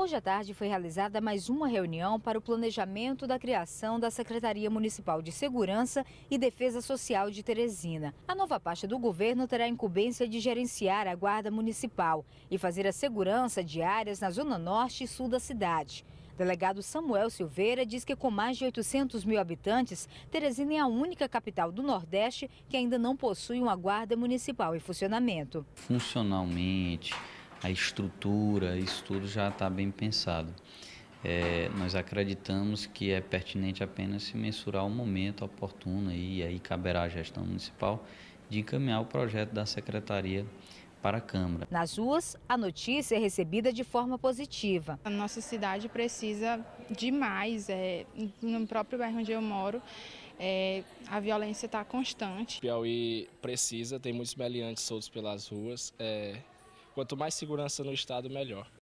Hoje à tarde foi realizada mais uma reunião para o planejamento da criação da Secretaria Municipal de Segurança e Defesa Social de Teresina. A nova pasta do governo terá a incumbência de gerenciar a Guarda Municipal e fazer a segurança de áreas na zona norte e sul da cidade. delegado Samuel Silveira diz que com mais de 800 mil habitantes, Teresina é a única capital do Nordeste que ainda não possui uma guarda municipal em funcionamento. Funcionalmente, a estrutura, isso tudo já está bem pensado. É, nós acreditamos que é pertinente apenas se mensurar o momento oportuno e aí caberá à gestão municipal de encaminhar o projeto da secretaria para a Câmara. Nas ruas, a notícia é recebida de forma positiva. A nossa cidade precisa demais, é, no próprio bairro onde eu moro, é, a violência está constante. Piauí precisa, tem muitos meliantes soltos pelas ruas, é, Quanto mais segurança no Estado, melhor.